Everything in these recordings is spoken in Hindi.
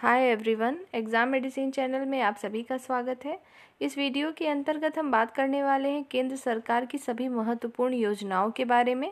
हाय एवरीवन एग्ज़ाम मेडिसिन चैनल में आप सभी का स्वागत है इस वीडियो के अंतर्गत हम बात करने वाले हैं केंद्र सरकार की सभी महत्वपूर्ण योजनाओं के बारे में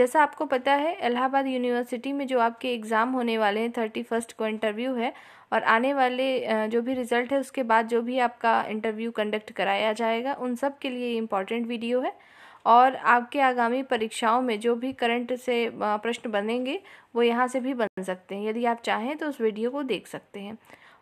जैसा आपको पता है इलाहाबाद यूनिवर्सिटी में जो आपके एग्ज़ाम होने वाले हैं थर्टी फर्स्ट को इंटरव्यू है और आने वाले जो भी रिज़ल्ट है उसके बाद जो भी आपका इंटरव्यू कंडक्ट कराया जाएगा उन सब के लिए इम्पॉर्टेंट वीडियो है और आपके आगामी परीक्षाओं में जो भी करंट से प्रश्न बनेंगे वो यहाँ से भी बन सकते हैं यदि आप चाहें तो उस वीडियो को देख सकते हैं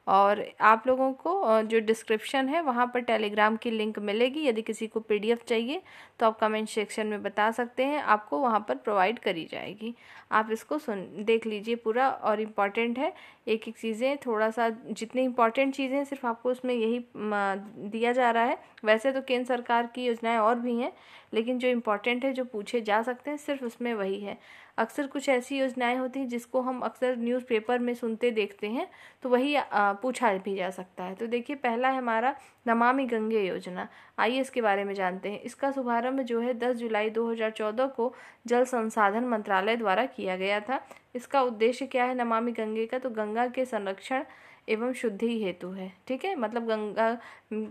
और आप लोगों को जो डिस्क्रिप्शन है वहाँ पर टेलीग्राम की लिंक मिलेगी यदि किसी को पीडीएफ चाहिए तो आप कमेंट सेक्शन में बता सकते हैं आपको वहाँ पर प्रोवाइड करी जाएगी आप इसको सुन देख लीजिए पूरा और इम्पॉर्टेंट है एक एक चीज़ें थोड़ा सा जितनी इम्पॉर्टेंट चीज़ें हैं सिर्फ आपको उसमें यही दिया जा रहा है वैसे तो केंद्र सरकार की योजनाएँ और भी हैं लेकिन जो इम्पॉर्टेंट है जो पूछे जा सकते हैं सिर्फ उसमें वही है अक्सर कुछ ऐसी योजनाएं होती हैं जिसको हम अक्सर न्यूज़पेपर में सुनते देखते हैं तो वही पूछा भी जा सकता है तो देखिए पहला है हमारा नमामि गंगे योजना आइए इसके बारे में जानते हैं इसका शुभारंभ जो है 10 जुलाई 2014 को जल संसाधन मंत्रालय द्वारा किया गया था इसका उद्देश्य क्या है नमामि गंगे का तो गंगा के संरक्षण एवं शुद्धि हेतु है ठीक है मतलब गंगा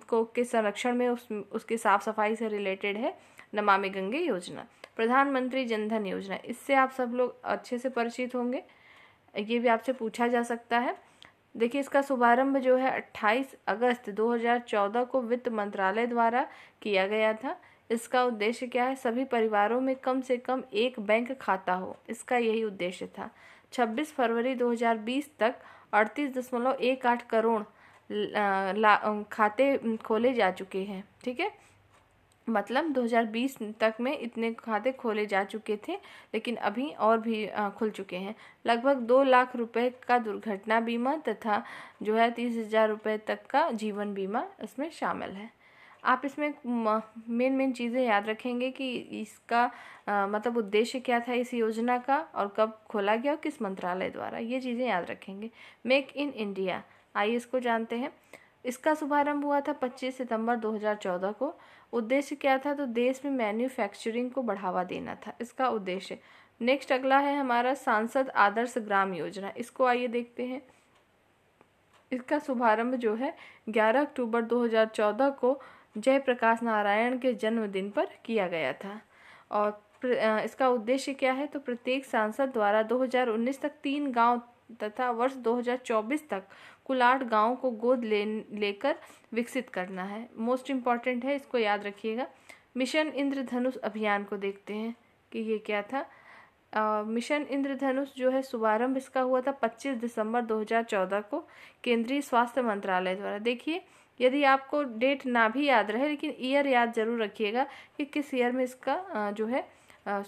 को के संरक्षण में उस उसके साफ़ सफाई से रिलेटेड है नमामि गंगे योजना प्रधानमंत्री जनधन योजना इससे आप सब लोग अच्छे से परिचित होंगे ये भी आपसे पूछा जा सकता है देखिए इसका शुभारंभ जो है 28 अगस्त 2014 को वित्त मंत्रालय द्वारा किया गया था इसका उद्देश्य क्या है सभी परिवारों में कम से कम एक बैंक खाता हो इसका यही उद्देश्य था 26 फरवरी 2020 तक अड़तीस करोड़ ला, खाते खोले जा चुके हैं ठीक है मतलब 2020 तक में इतने खाते खोले जा चुके थे लेकिन अभी और भी खुल चुके हैं लगभग दो लाख रुपए का दुर्घटना बीमा तथा जो है तीस हज़ार रुपये तक का जीवन बीमा इसमें शामिल है आप इसमें मेन मेन चीज़ें याद रखेंगे कि इसका आ, मतलब उद्देश्य क्या था इस योजना का और कब खोला गया और किस मंत्रालय द्वारा ये चीज़ें याद रखेंगे मेक इन इंडिया आइए इसको जानते हैं इसका शुभारंभ हुआ था 25 सितंबर 2014 को उद्देश्य क्या था तो देश में मैन्युफैक्चरिंग को बढ़ावा देना था इसका उद्देश्य नेक्स्ट अगला है हमारा सांसद आदर्श ग्राम योजना इसको आइए देखते हैं इसका शुभारंभ जो है 11 अक्टूबर 2014 को जयप्रकाश नारायण के जन्मदिन पर किया गया था और इसका उद्देश्य क्या है तो प्रत्येक सांसद द्वारा 2019 तक तीन गांव तथा वर्ष 2024 तक कुलाड़ गांव को गोद ले लेकर विकसित करना है मोस्ट इम्पॉर्टेंट है इसको याद रखिएगा मिशन इंद्रधनुष अभियान को देखते हैं कि ये क्या था मिशन इंद्रधनुष जो है शुभारंभ इसका हुआ था 25 दिसंबर 2014 को केंद्रीय स्वास्थ्य मंत्रालय द्वारा देखिए यदि आपको डेट ना भी याद रहे लेकिन ईयर याद जरूर रखिएगा कि किस ईयर में इसका जो है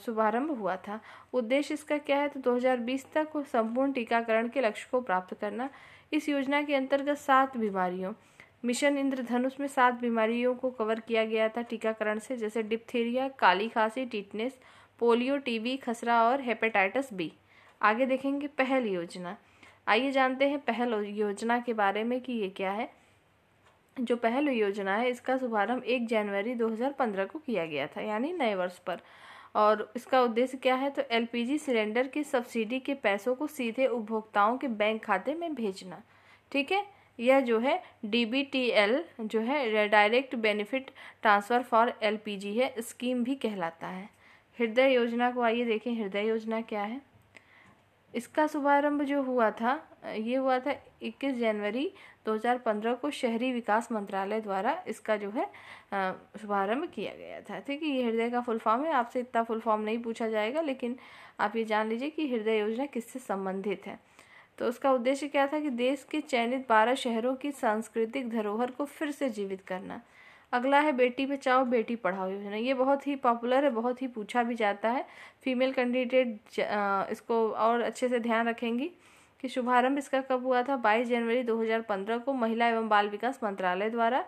शुभारंभ हुआ था उद्देश्य इसका क्या है तो 2020 तक संपूर्ण टीकाकरण के लक्ष्य को प्राप्त करना इस योजना के अंतर्गत सात बीमारियों मिशन इंद्रधनुष में सात बीमारियों को कवर किया गया था टीकाकरण से जैसे डिप्थीरिया काली खांसी टिटनेस पोलियो टीबी खसरा और हेपेटाइटिस बी आगे देखेंगे पहल योजना आइए जानते हैं पहल योजना के बारे में कि ये क्या है जो पहल योजना है इसका शुभारंभ एक जनवरी 2015 को किया गया था यानी नए वर्ष पर और इसका उद्देश्य क्या है तो एलपीजी सिलेंडर की सब्सिडी के पैसों को सीधे उपभोक्ताओं के बैंक खाते में भेजना ठीक है यह जो है डीबीटीएल जो है direct benefit transfer for LPG है स्कीम भी कहलाता है हृदय योजना को आइए देखें हृदय योजना क्या है इसका शुभारंभ जो हुआ था ये हुआ था 21 जनवरी 2015 को शहरी विकास मंत्रालय द्वारा इसका जो है शुभारंभ किया गया था ठीक है ये हृदय का फुल फॉर्म है आपसे इतना फुल फॉर्म नहीं पूछा जाएगा लेकिन आप ये जान लीजिए कि हृदय योजना किससे संबंधित है तो उसका उद्देश्य क्या था कि देश के चयनित बारह शहरों की सांस्कृतिक धरोहर को फिर से जीवित करना अगला है बेटी बचाओ बेटी पढ़ाओ योजना ये बहुत ही पॉपुलर है बहुत ही पूछा भी जाता है फीमेल कैंडिडेट इसको और अच्छे से ध्यान रखेंगी कि शुभारंभ इसका कब हुआ था 22 जनवरी 2015 को महिला एवं बाल विकास मंत्रालय द्वारा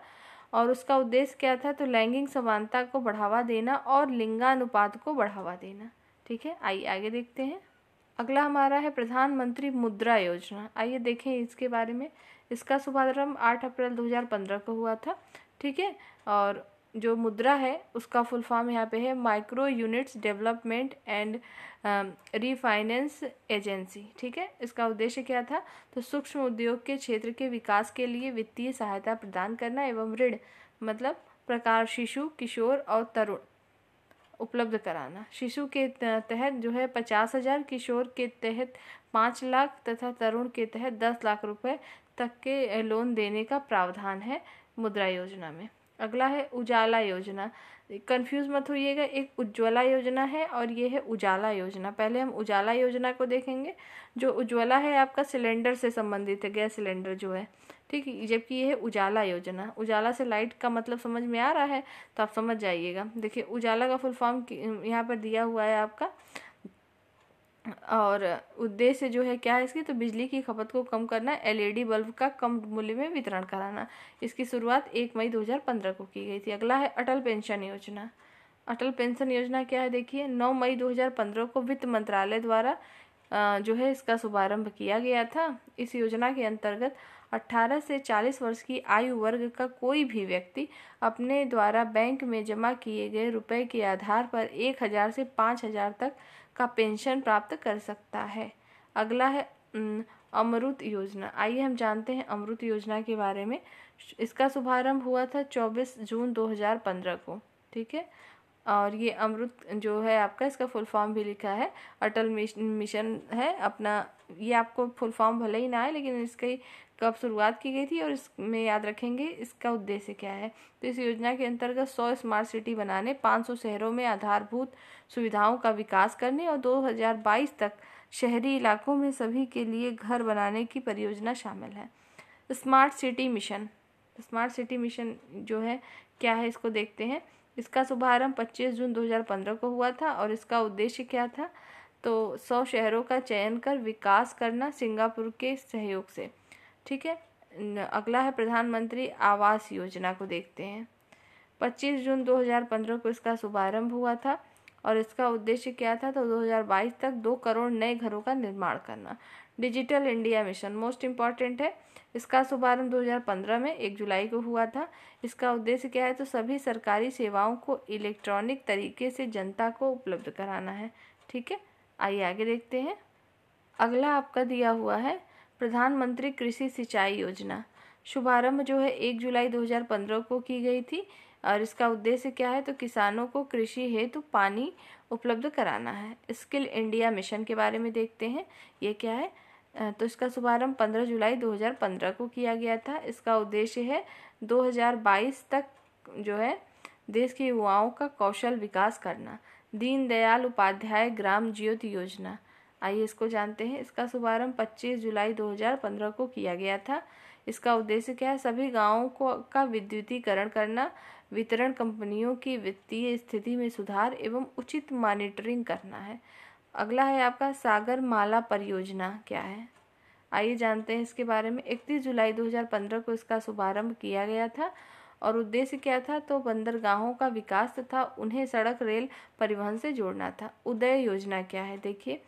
और उसका उद्देश्य क्या था तो लैंगिक समानता को बढ़ावा देना और लिंगानुपात को बढ़ावा देना ठीक है आइए आगे देखते हैं अगला हमारा है प्रधानमंत्री मुद्रा योजना आइए देखें इसके बारे में इसका शुभारंभ 8 अप्रैल 2015 को हुआ था ठीक है और जो मुद्रा है उसका फुल फॉर्म यहाँ पे है micro units development and refinance agency ठीक है इसका उद्देश्य क्या था तो सूक्ष्म उद्योग के क्षेत्र के विकास के लिए वित्तीय सहायता प्रदान करना एवं ऋण मतलब प्रकार शिशु किशोर और तरुण उपलब्ध कराना शिशु के तहत जो है पचास हजार किशोर के तहत पाँच लाख तथा तरुण के तहत दस लाख रुपए तक के लोन देने का प्रावधान है मुद्रा योजना में अगला है उजाला योजना कंफ्यूज मत होइएगा एक उज्ज्वला योजना है और ये है उजाला योजना पहले हम उजाला योजना को देखेंगे जो उज्ज्वला है आपका सिलेंडर से संबंधित है गैस सिलेंडर जो है ठीक है जबकि ये है उजाला योजना उजाला से लाइट का मतलब समझ में आ रहा है तो आप समझ जाइएगा देखिए उजाला का फुल फॉर्म यहाँ पर दिया हुआ है आपका और उद्देश्य जो है क्या है इसकी तो बिजली की खपत को कम करना एलईडी e बल्ब का कम मूल्य में वितरण कराना इसकी शुरुआत एक मई 2015 को की गई थी अगला है अटल पेंशन योजना अटल पेंशन योजना क्या है देखिए 9 मई 2015 को वित्त मंत्रालय द्वारा जो है इसका शुभारंभ किया गया था इस योजना के अंतर्गत 18 से 40 वर्ष की आयु वर्ग का कोई भी व्यक्ति अपने द्वारा बैंक में जमा किए गए रुपए के आधार पर एक हज़ार से पाँच हज़ार तक का पेंशन प्राप्त कर सकता है अगला है अमृत योजना आइए हम जानते हैं अमृत योजना के बारे में इसका शुभारंभ हुआ था 24 जून 2015 को ठीक है और ये अमृत जो है आपका इसका फुल फॉर्म भी लिखा है अटल मिशन है अपना ये आपको फुल फॉर्म भले ही ना आए लेकिन इसकी कब शुरुआत की गई थी और इसमें याद रखेंगे इसका उद्देश्य क्या है तो इस योजना के अंतर्गत 100 स्मार्ट सिटी बनाने 500 शहरों में आधारभूत सुविधाओं का विकास करने और 2022 तक शहरी इलाकों में सभी के लिए घर बनाने की परियोजना शामिल है smart city mission smart city mission जो है क्या है इसको देखते हैं इसका शुभारंभ 25 जून 2015 को हुआ था और इसका उद्देश्य क्या था तो सौ शहरों का चयन कर विकास करना सिंगापुर के सहयोग से ठीक है अगला है प्रधानमंत्री आवास योजना को देखते हैं 25 जून 2015 को इसका शुभारंभ हुआ था और इसका उद्देश्य क्या था तो 2022 तक दो करोड़ नए घरों का निर्माण करना digital India mission most important है इसका शुभारंभ 2015 में एक जुलाई को हुआ था इसका उद्देश्य क्या है तो सभी सरकारी सेवाओं को इलेक्ट्रॉनिक तरीके से जनता को उपलब्ध कराना है ठीक है आइए आगे देखते हैं अगला आपका दिया हुआ है प्रधानमंत्री कृषि सिंचाई योजना शुभारंभ जो है एक जुलाई 2015 को की गई थी और इसका उद्देश्य क्या है तो किसानों को कृषि हेतु तो पानी उपलब्ध कराना है स्किल इंडिया मिशन के बारे में देखते हैं ये क्या है तो इसका शुभारंभ 15 जुलाई 2015 को किया गया था इसका उद्देश्य है 2022 तक जो है देश के युवाओं का कौशल विकास करना दीनदयाल उपाध्याय ग्राम ज्योति योजना आइए इसको जानते हैं इसका शुभारंभ 25 जुलाई 2015 को किया गया था इसका उद्देश्य क्या है सभी गांवों को का विद्युतीकरण करना वितरण कंपनियों की वित्तीय स्थिति में सुधार एवं उचित मॉनिटरिंग करना है अगला है आपका सागर माला परियोजना क्या है आइए जानते हैं इसके बारे में 31 जुलाई 2015 को इसका शुभारंभ किया गया था और उद्देश्य क्या था तो बंदरगाहों का विकास तथा उन्हें सड़क रेल परिवहन से जोड़ना था उदय योजना क्या है देखिए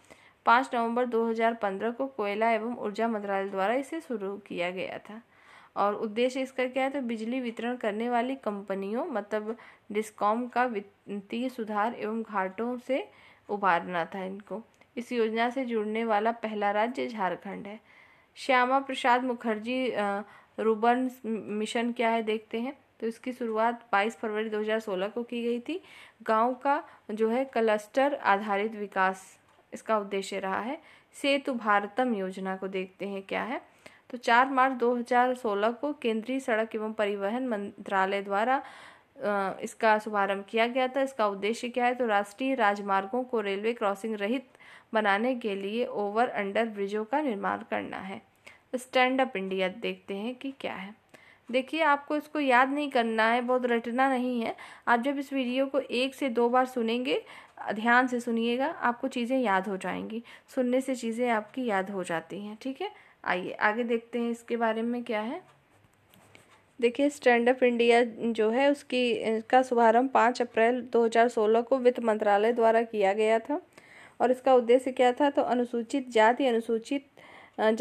पाँच नवंबर 2015 को कोयला एवं ऊर्जा मंत्रालय द्वारा इसे शुरू किया गया था और उद्देश्य इसका क्या है तो बिजली वितरण करने वाली कंपनियों मतलब डिस्कॉम का वित्तीय सुधार एवं घाटों से उभारना था इनको इस योजना से जुड़ने वाला पहला राज्य झारखंड है श्यामा प्रसाद मुखर्जी रूबन मिशन क्या है देखते हैं तो इसकी शुरुआत 22 फरवरी 2016 को की गई थी गांव का जो है क्लस्टर आधारित विकास इसका उद्देश्य रहा है सेतु भारतम योजना को देखते हैं क्या है तो 4 मार्च 2016 को केंद्रीय सड़क एवं परिवहन मंत्रालय द्वारा इसका शुभारंभ किया गया था इसका उद्देश्य क्या है तो राष्ट्रीय राजमार्गों को रेलवे क्रॉसिंग रहित बनाने के लिए ओवर अंडर ब्रिजों का निर्माण करना है स्टैंड अप इंडिया देखते हैं कि क्या है देखिए आपको इसको याद नहीं करना है बहुत रटना नहीं है आप जब इस वीडियो को एक से दो बार सुनेंगे ध्यान से सुनिएगा आपको चीज़ें याद हो जाएंगी सुनने से चीज़ें आपकी याद हो जाती हैं ठीक है आइए आगे देखते हैं इसके बारे में क्या है देखिए स्टैंड अप इंडिया जो है उसकी इसका शुभारंभ पाँच अप्रैल 2016 को वित्त मंत्रालय द्वारा किया गया था और इसका उद्देश्य क्या था तो अनुसूचित जाति अनुसूचित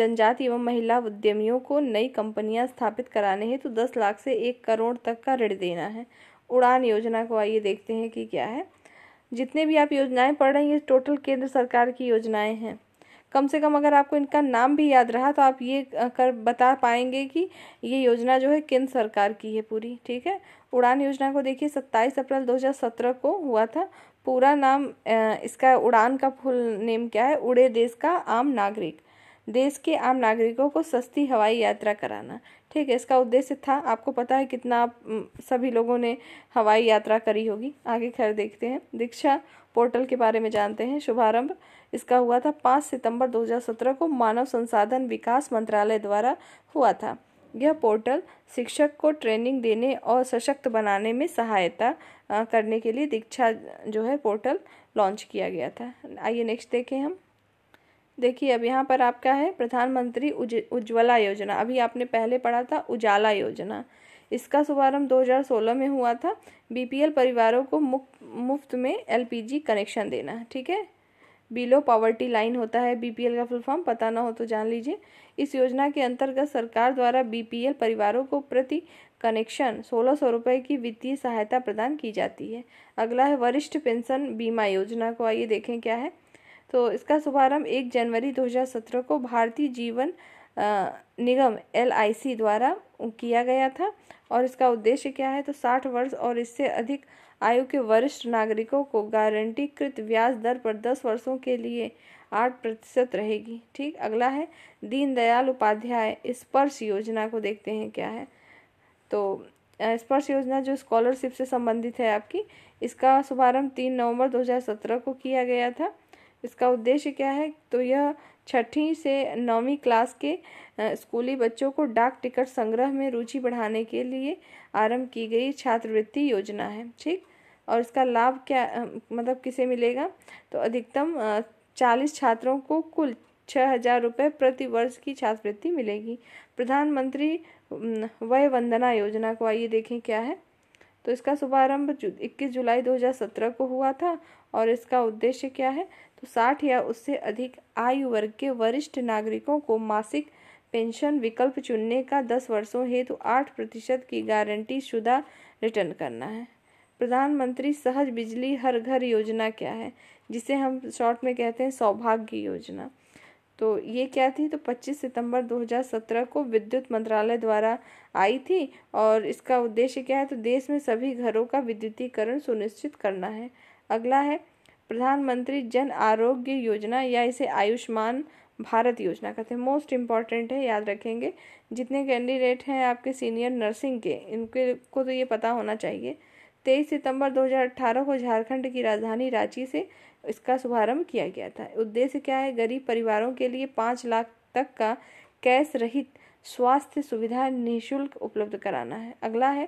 जनजाति एवं महिला उद्यमियों को नई कंपनियां स्थापित कराने हेतु तो दस लाख से एक करोड़ तक का ऋण देना है उड़ान योजना को आइए देखते हैं कि क्या है जितने भी आप योजनाएं पढ़ रहे हैं ये टोटल केंद्र सरकार की योजनाएं हैं कम से कम अगर आपको इनका नाम भी याद रहा तो आप ये कर बता पाएंगे कि ये योजना जो है केंद्र सरकार की है पूरी ठीक है उड़ान योजना को देखिए सत्ताईस अप्रैल दो को हुआ था पूरा नाम इसका उड़ान का फुल नेम क्या है उड़े देश का आम नागरिक देश के आम नागरिकों को सस्ती हवाई यात्रा कराना ठीक है इसका उद्देश्य था आपको पता है कितना आप सभी लोगों ने हवाई यात्रा करी होगी आगे खैर देखते हैं दीक्षा पोर्टल के बारे में जानते हैं शुभारंभ इसका हुआ था पाँच सितंबर 2017 को मानव संसाधन विकास मंत्रालय द्वारा हुआ था यह पोर्टल शिक्षक को ट्रेनिंग देने और सशक्त बनाने में सहायता करने के लिए दीक्षा जो है पोर्टल लॉन्च किया गया था आइए नेक्स्ट देखें हम देखिए अब यहाँ पर आपका है प्रधानमंत्री उज्ज्वला योजना अभी आपने पहले पढ़ा था उजाला योजना इसका शुभारंभ 2016 में हुआ था बीपीएल परिवारों को मुफ्त में एलपीजी कनेक्शन देना ठीक है बिलो पॉवर्टी लाइन होता है बीपीएल का फुल फॉर्म पता ना हो तो जान लीजिए इस योजना के अंतर्गत सरकार द्वारा बीपीएल परिवारों को प्रति कनेक्शन सोलह सौ रुपये की वित्तीय सहायता प्रदान की जाती है अगला है वरिष्ठ पेंशन बीमा योजना को आइए देखें क्या है तो इसका शुभारंभ एक जनवरी 2017 को भारतीय जीवन निगम एल द्वारा किया गया था और इसका उद्देश्य क्या है तो 60 वर्ष और इससे अधिक आयु के वरिष्ठ नागरिकों को गारंटीकृत ब्याज दर पर 10 वर्षों के लिए आठ प्रतिशत रहेगी ठीक अगला है दीनदयाल उपाध्याय स्पर्श योजना को देखते हैं क्या है तो स्पर्श योजना जो स्कॉलरशिप से संबंधित है आपकी इसका शुभारंभ तीन नवंबर 2017 को किया गया था इसका उद्देश्य क्या है तो यह छठी से नौवीं क्लास के स्कूली बच्चों को डाक टिकट संग्रह में रुचि बढ़ाने के लिए आरंभ की गई छात्रवृत्ति योजना है ठीक और इसका लाभ क्या मतलब किसे मिलेगा तो अधिकतम चालीस छात्रों को कुल छः हजार रुपये प्रति वर्ष की छात्रवृत्ति मिलेगी प्रधानमंत्री वय वंदना योजना को आइए देखें क्या है तो इसका शुभारंभ 21 जुलाई 2017 को हुआ था और इसका उद्देश्य क्या है तो साठ या उससे अधिक आयु वर्ग के वरिष्ठ नागरिकों को मासिक पेंशन विकल्प चुनने का दस वर्षों हेतु आठ प्रतिशत की गारंटी शुदा रिटर्न करना है प्रधानमंत्री सहज बिजली हर घर योजना क्या है जिसे हम शॉर्ट में कहते हैं सौभाग्य योजना तो ये क्या थी तो 25 सितंबर 2017 को विद्युत मंत्रालय द्वारा आई थी और इसका उद्देश्य क्या है तो देश में सभी घरों का विद्युतीकरण सुनिश्चित करना है अगला है प्रधानमंत्री जन आरोग्य योजना या इसे आयुष्मान भारत योजना कहते हैं मोस्ट इम्पॉर्टेंट है याद रखेंगे जितने कैंडिडेट हैं आपके सीनियर नर्सिंग के इनके को तो ये पता होना चाहिए तेईस सितंबर 2018 को झारखंड की राजधानी रांची से इसका शुभारंभ किया गया था उद्देश्य क्या है गरीब परिवारों के लिए पाँच लाख तक का कैश रहित स्वास्थ्य सुविधा निःशुल्क उपलब्ध कराना है अगला है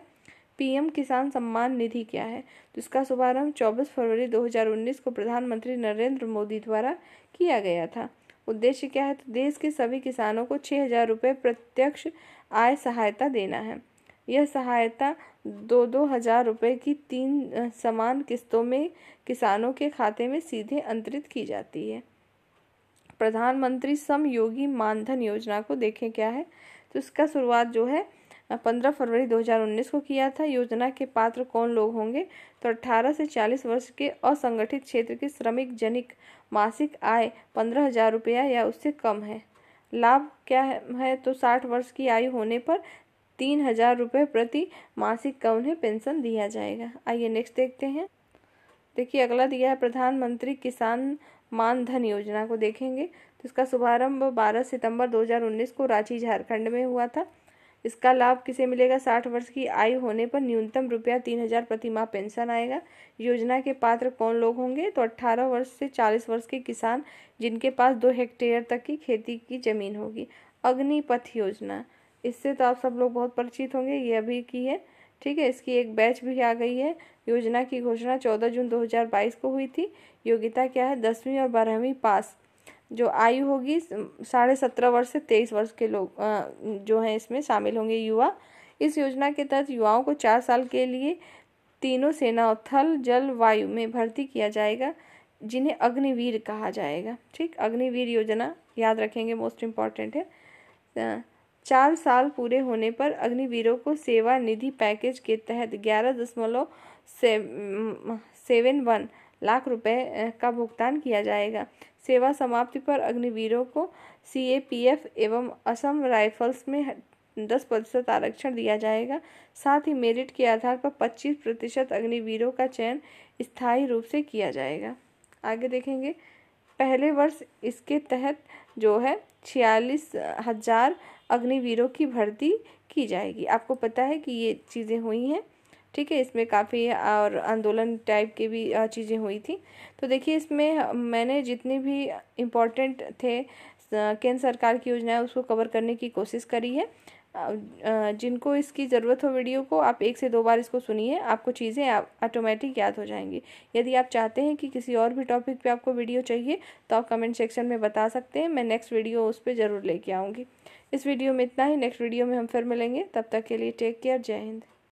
पीएम किसान सम्मान निधि क्या है जिसका शुभारंभ 24 फरवरी 2019 को प्रधानमंत्री नरेंद्र मोदी द्वारा किया गया था उद्देश्य क्या है तो देश के सभी किसानों को छः हजार रुपये प्रत्यक्ष आय सहायता देना है यह सहायता दो दो हजार रुपये की तीन समान किस्तों में किसानों के खाते में सीधे अंतरित की जाती है प्रधानमंत्री सम योगी मानधन योजना को देखें क्या है तो इसका शुरुआत जो है पंद्रह फरवरी 2019 को किया था योजना के पात्र कौन लोग होंगे तो 18 से 40 वर्ष के असंगठित क्षेत्र के श्रमिक जनिक मासिक आय पंद्रह हजार रुपया या उससे कम है लाभ क्या है तो 60 वर्ष की आयु होने पर तीन हजार रुपये प्रति मासिक का उन्हें पेंशन दिया जाएगा आइए नेक्स्ट देखते हैं देखिए अगला दिया है प्रधानमंत्री किसान मान धन योजना को देखेंगे तो इसका शुभारंभ 12 सितंबर 2019 को रांची झारखंड में हुआ था इसका लाभ किसे मिलेगा साठ वर्ष की आयु होने पर न्यूनतम रुपया तीन हजार प्रति माह पेंशन आएगा योजना के पात्र कौन लोग होंगे तो अट्ठारह वर्ष से चालीस वर्ष के किसान जिनके पास दो हेक्टेयर तक की खेती की जमीन होगी अग्निपथ योजना इससे तो आप सब लोग बहुत परिचित होंगे ये अभी की है ठीक है इसकी एक बैच भी आ गई है योजना की घोषणा 14 जून 2022 को हुई थी योग्यता क्या है दसवीं और बारहवीं पास जो आयु होगी साढ़े सत्रह वर्ष से तेईस वर्ष के लोग जो हैं इसमें शामिल होंगे युवा इस योजना के तहत युवाओं को चार साल के लिए तीनों सेना और थल जल वायु में भर्ती किया जाएगा जिन्हें अग्निवीर कहा जाएगा ठीक अग्निवीर योजना याद रखेंगे मोस्ट इम्पॉर्टेंट है चार साल पूरे होने पर अग्निवीरों को सेवा निधि पैकेज के तहत ग्यारह दशमलव सेवन वन लाख रुपए का भुगतान किया जाएगा सेवा समाप्ति पर अग्निवीरों को सीएपीएफ एवं असम राइफल्स में दस प्रतिशत आरक्षण दिया जाएगा साथ ही मेरिट के आधार पर पच्चीस प्रतिशत अग्निवीरों का चयन स्थायी रूप से किया जाएगा आगे देखेंगे पहले वर्ष इसके तहत जो है छियालीस हजार अग्निवीरों की भर्ती की जाएगी आपको पता है कि ये चीज़ें हुई हैं ठीक है इसमें काफ़ी और आंदोलन टाइप की भी चीज़ें हुई थी तो देखिए इसमें मैंने जितने भी इम्पोर्टेंट थे केंद्र सरकार की योजनाएं उसको कवर करने की कोशिश करी है जिनको इसकी ज़रूरत हो वीडियो को आप एक से दो बार इसको सुनिए आपको चीज़ें ऑटोमेटिक याद हो जाएंगी यदि आप चाहते हैं कि किसी और भी टॉपिक पे आपको वीडियो चाहिए तो आप कमेंट सेक्शन में बता सकते हैं मैं नेक्स्ट वीडियो उस पर ज़रूर लेके आऊँगी इस वीडियो में इतना ही नेक्स्ट वीडियो में हम फिर मिलेंगे तब तक के लिए टेक केयर जय हिंद